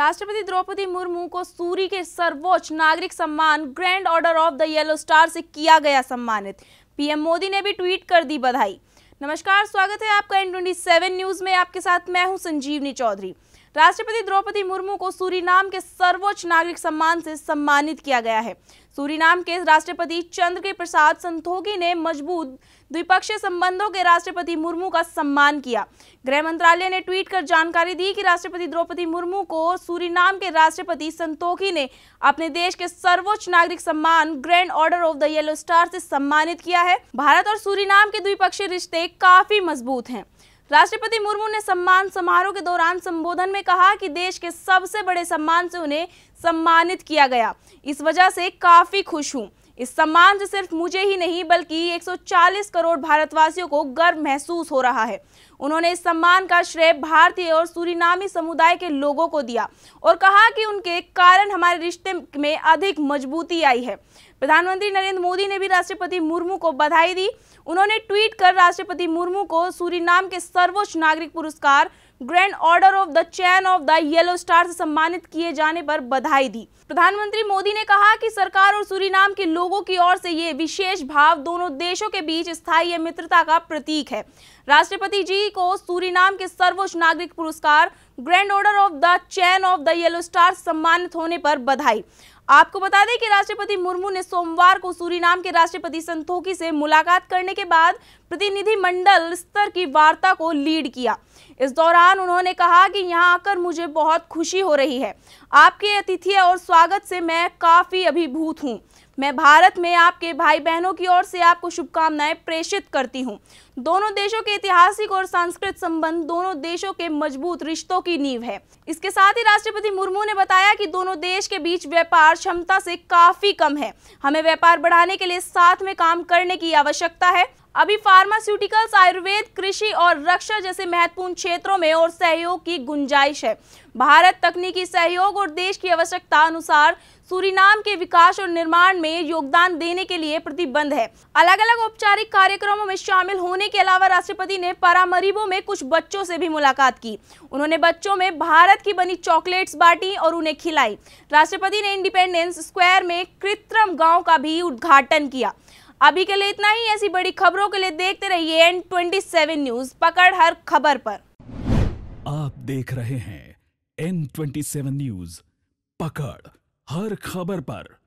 राष्ट्रपति द्रौपदी मुर्मू को सूरी के सर्वोच्च नागरिक सम्मान grand order of the yellow star से किया गया सम्मानित पीएम मोदी ने भी ट्वीट कर दी बधाई नमस्कार स्वागत है आपका एन ट्वेंटी न्यूज में आपके साथ मैं हूं संजीवनी चौधरी राष्ट्रपति द्रौपदी मुर्मू को सूरीनाम के सर्वोच्च नागरिक सम्मान से सम्मानित किया गया है सूरीनाम के राष्ट्रपति चंद्र के प्रसाद संतोगी ने मजबूत द्विपक्षीय संबंधों के राष्ट्रपति मुर्मू का सम्मान किया गृह मंत्रालय ने ट्वीट कर जानकारी दी कि राष्ट्रपति द्रौपदी मुर्मू को सूरीनाम के राष्ट्रपति संतोखी ने अपने देश के सर्वोच्च नागरिक सम्मान grand order of the yellow star से सम्मानित किया है भारत और सूरीनाम के द्विपक्षीय रिश्ते काफी मजबूत हैं राष्ट्रपति मुर्मू ने सम्मान समारोह के दौरान संबोधन में कहा कि देश के सबसे बड़े सम्मान से उन्हें सम्मानित किया गया इस वजह से काफ़ी खुश हूँ इस सम्मान से सिर्फ मुझे ही नहीं बल्कि 140 करोड़ भारतवासियों को गर्व महसूस हो रहा है उन्होंने इस सम्मान का श्रेय भारतीय और सूरीनामी समुदाय के लोगों को दिया और कहा कि उनके कारण हमारे रिश्ते में अधिक मजबूती आई है प्रधानमंत्री नरेंद्र मोदी ने भी राष्ट्रपति मुर्मू को बधाई दी उन्होंने ट्वीट कर राष्ट्रपति मुर्मू को सूरीनाम के सर्वोच्च नागरिक पुरस्कार grand order of the chain of the yellow star से सम्मानित किए जाने पर बधाई दी प्रधानमंत्री मोदी ने कहा कि सरकार और सूरीनाम के लोगों की ओर से ये विशेष भाव दोनों देशों के बीच स्थायी मित्रता का प्रतीक है राष्ट्रपति जी को सूरीनाम के सर्वोच्च नागरिक पुरस्कार grand order of the chain of the yellow star सम्मानित होने पर बधाई आपको बता दें कि राष्ट्रपति मुर्मू ने सोमवार को सूरीनाम के राष्ट्रपति संतोखी से मुलाकात करने के बाद प्रतिनिधि मंडल स्तर की वार्ता को लीड किया इस दौरान उन्होंने कहा कि यहाँ आकर मुझे बहुत खुशी हो रही है आपके अतिथि और स्वागत से मैं काफ़ी अभिभूत हूँ मैं भारत में आपके भाई बहनों की ओर से आपको शुभकामनाएं प्रेषित करती हूँ दोनों देशों के ऐतिहासिक और सांस्कृतिक संबंध दोनों देशों के मजबूत रिश्तों की नींव है इसके साथ ही राष्ट्रपति मुर्मू ने बताया कि दोनों देश के बीच व्यापार क्षमता से काफी कम है हमें व्यापार बढ़ाने के लिए साथ में काम करने की आवश्यकता है अभी फार्मास्यूटिकल्स आयुर्वेद कृषि और रक्षा जैसे महत्वपूर्ण क्षेत्रों में और सहयोग की गुंजाइश है भारत तकनीकी सहयोग और देश की आवश्यकता अनुसार सूरीनाम के विकास और निर्माण में योगदान देने के लिए प्रतिबंध है अलग अलग औपचारिक कार्यक्रमों में शामिल होने के अलावा राष्ट्रपति ने पारामरीबो में कुछ बच्चों से भी मुलाकात की उन्होंने बच्चों में भारत की बनी चॉकलेट्स बांटी और उन्हें खिलाई राष्ट्रपति ने इंडिपेंडेंस स्क्वायर में कृत्रिम गाँव का भी उद्घाटन किया अभी के लिए इतना ही ऐसी बड़ी खबरों के लिए देखते रहिए एन ट्वेंटी न्यूज पकड़ हर खबर पर आप देख रहे हैं एन ट्वेंटी सेवन न्यूज पकड़ हर खबर पर